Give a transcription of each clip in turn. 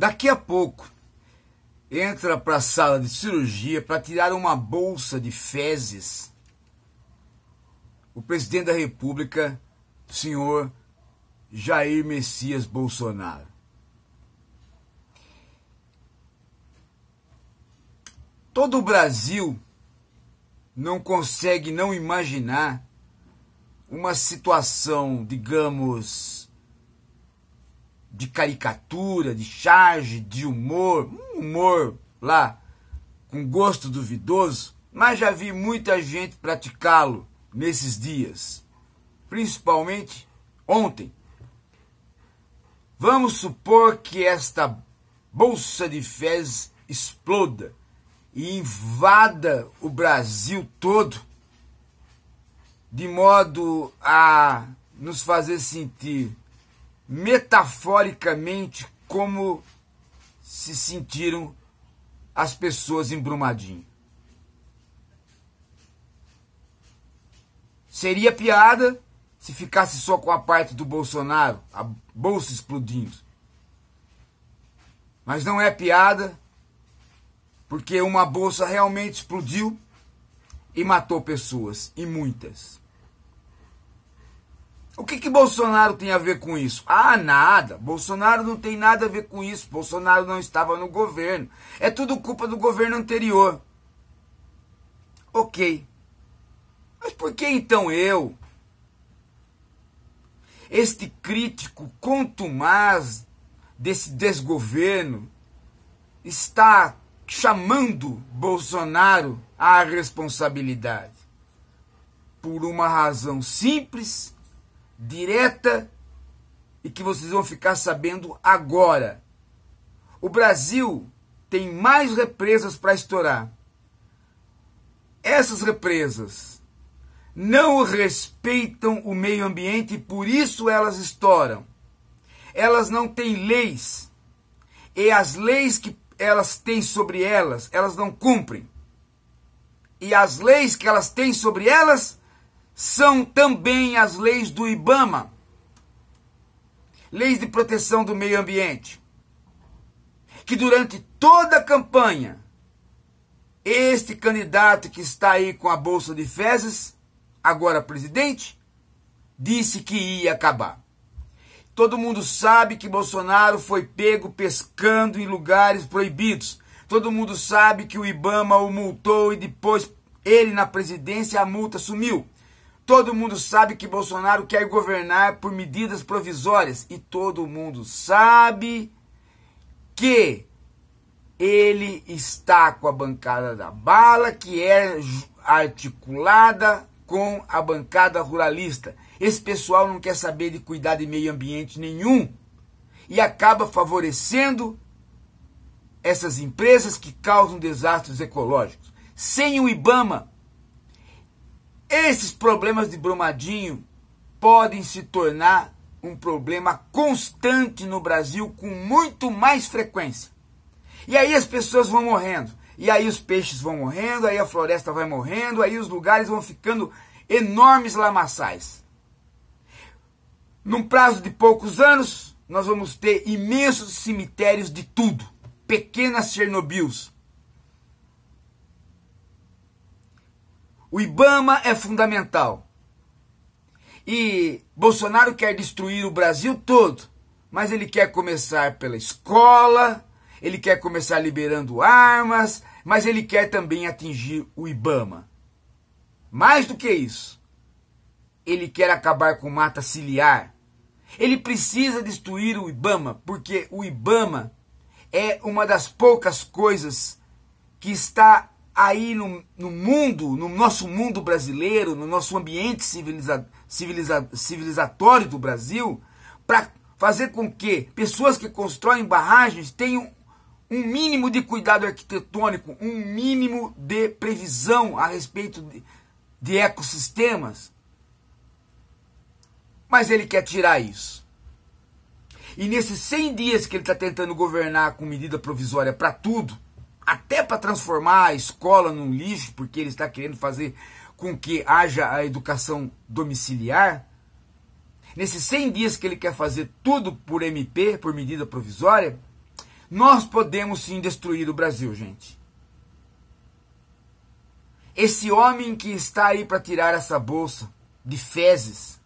Daqui a pouco, entra para a sala de cirurgia para tirar uma bolsa de fezes. O presidente da República, senhor Jair Messias Bolsonaro. Todo o Brasil não consegue não imaginar uma situação, digamos, de caricatura, de charge, de humor, um humor lá com gosto duvidoso, mas já vi muita gente praticá-lo nesses dias, principalmente ontem. Vamos supor que esta bolsa de fezes exploda e invada o Brasil todo, de modo a nos fazer sentir metaforicamente como se sentiram as pessoas em Brumadinho. Seria piada se ficasse só com a parte do Bolsonaro, a bolsa explodindo. Mas não é piada, porque uma bolsa realmente explodiu e matou pessoas, e muitas. O que, que Bolsonaro tem a ver com isso? Ah, nada. Bolsonaro não tem nada a ver com isso. Bolsonaro não estava no governo. É tudo culpa do governo anterior. Ok. Mas por que então eu, este crítico contumaz desse desgoverno, está chamando Bolsonaro à responsabilidade? Por uma razão simples direta e que vocês vão ficar sabendo agora. O Brasil tem mais represas para estourar. Essas represas não respeitam o meio ambiente e por isso elas estouram. Elas não têm leis. E as leis que elas têm sobre elas, elas não cumprem. E as leis que elas têm sobre elas, são também as leis do IBAMA, leis de proteção do meio ambiente, que durante toda a campanha, este candidato que está aí com a bolsa de fezes, agora presidente, disse que ia acabar. Todo mundo sabe que Bolsonaro foi pego pescando em lugares proibidos. Todo mundo sabe que o Ibama o multou e depois ele na presidência a multa sumiu. Todo mundo sabe que Bolsonaro quer governar por medidas provisórias e todo mundo sabe que ele está com a bancada da bala, que é articulada com a bancada ruralista. Esse pessoal não quer saber de cuidar de meio ambiente nenhum e acaba favorecendo essas empresas que causam desastres ecológicos. Sem o Ibama, esses problemas de Brumadinho podem se tornar um problema constante no Brasil com muito mais frequência. E aí as pessoas vão morrendo, e aí os peixes vão morrendo, aí a floresta vai morrendo, aí os lugares vão ficando enormes lamaçais. Num prazo de poucos anos, nós vamos ter imensos cemitérios de tudo, pequenas Chernobyls, O Ibama é fundamental. E Bolsonaro quer destruir o Brasil todo, mas ele quer começar pela escola, ele quer começar liberando armas, mas ele quer também atingir o Ibama. Mais do que isso, ele quer acabar com mata ciliar. Ele precisa destruir o Ibama, porque o Ibama é uma das poucas coisas que está aí no, no, mundo, no nosso mundo brasileiro, no nosso ambiente civiliza, civiliza, civilizatório do Brasil, para fazer com que pessoas que constroem barragens tenham um mínimo de cuidado arquitetônico, um mínimo de previsão a respeito de, de ecossistemas. Mas ele quer tirar isso. E nesses 100 dias que ele está tentando governar com medida provisória para tudo, até para transformar a escola num lixo, porque ele está querendo fazer com que haja a educação domiciliar. Nesses 100 dias que ele quer fazer tudo por MP, por medida provisória, nós podemos sim destruir o Brasil, gente. Esse homem que está aí para tirar essa bolsa de fezes,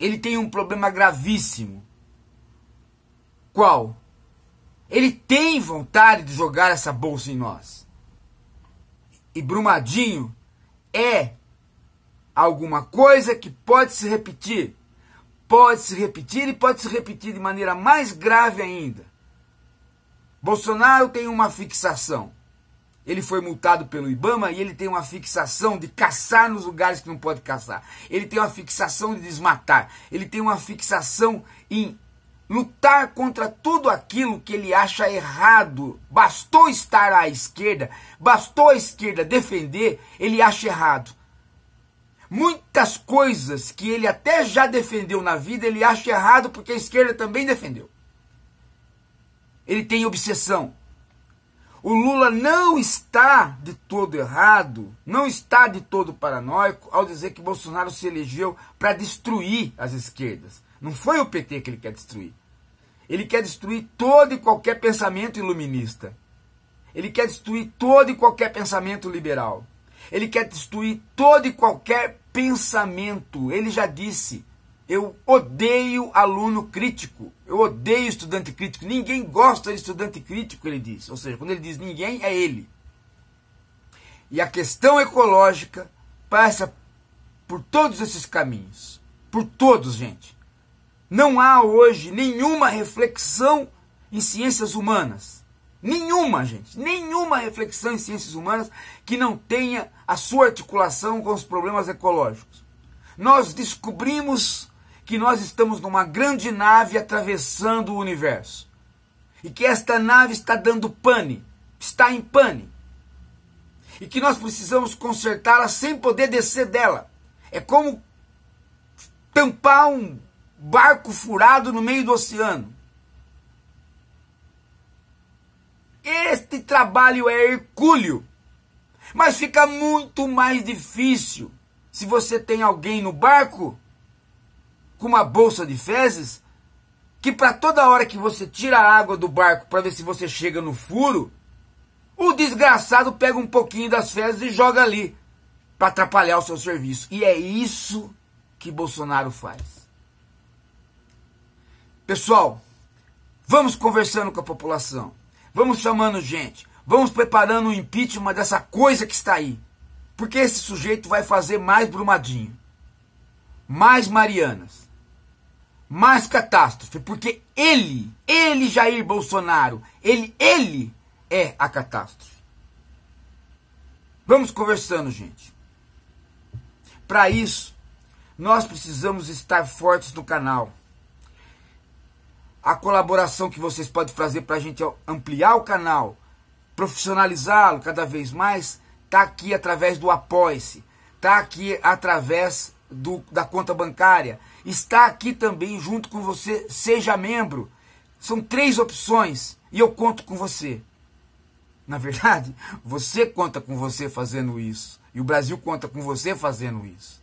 ele tem um problema gravíssimo. Qual? Ele tem vontade de jogar essa bolsa em nós. E Brumadinho é alguma coisa que pode se repetir. Pode se repetir e pode se repetir de maneira mais grave ainda. Bolsonaro tem uma fixação. Ele foi multado pelo Ibama e ele tem uma fixação de caçar nos lugares que não pode caçar. Ele tem uma fixação de desmatar. Ele tem uma fixação em lutar contra tudo aquilo que ele acha errado. Bastou estar à esquerda, bastou a esquerda defender, ele acha errado. Muitas coisas que ele até já defendeu na vida, ele acha errado porque a esquerda também defendeu. Ele tem obsessão. O Lula não está de todo errado, não está de todo paranoico ao dizer que Bolsonaro se elegeu para destruir as esquerdas. Não foi o PT que ele quer destruir. Ele quer destruir todo e qualquer pensamento iluminista. Ele quer destruir todo e qualquer pensamento liberal. Ele quer destruir todo e qualquer pensamento. Ele já disse: eu odeio aluno crítico. Eu odeio estudante crítico. Ninguém gosta de estudante crítico, ele diz. Ou seja, quando ele diz ninguém, é ele. E a questão ecológica passa por todos esses caminhos. Por todos, gente. Não há hoje nenhuma reflexão em ciências humanas. Nenhuma, gente. Nenhuma reflexão em ciências humanas que não tenha a sua articulação com os problemas ecológicos. Nós descobrimos que nós estamos numa grande nave atravessando o universo. E que esta nave está dando pane, está em pane. E que nós precisamos consertá-la sem poder descer dela. É como tampar um barco furado no meio do oceano. Este trabalho é hercúleo, mas fica muito mais difícil se você tem alguém no barco com uma bolsa de fezes que para toda hora que você tira a água do barco para ver se você chega no furo, o desgraçado pega um pouquinho das fezes e joga ali para atrapalhar o seu serviço. E é isso que Bolsonaro faz. Pessoal, vamos conversando com a população. Vamos chamando gente. Vamos preparando o impeachment dessa coisa que está aí. Porque esse sujeito vai fazer mais Brumadinho, mais Marianas, mais catástrofe. Porque ele, ele, Jair Bolsonaro, ele, ele é a catástrofe. Vamos conversando, gente. Para isso, nós precisamos estar fortes no canal a colaboração que vocês podem fazer para a gente ampliar o canal, profissionalizá-lo cada vez mais, está aqui através do Apoia-se, está aqui através do, da conta bancária, está aqui também junto com você, seja membro. São três opções e eu conto com você. Na verdade, você conta com você fazendo isso. E o Brasil conta com você fazendo isso.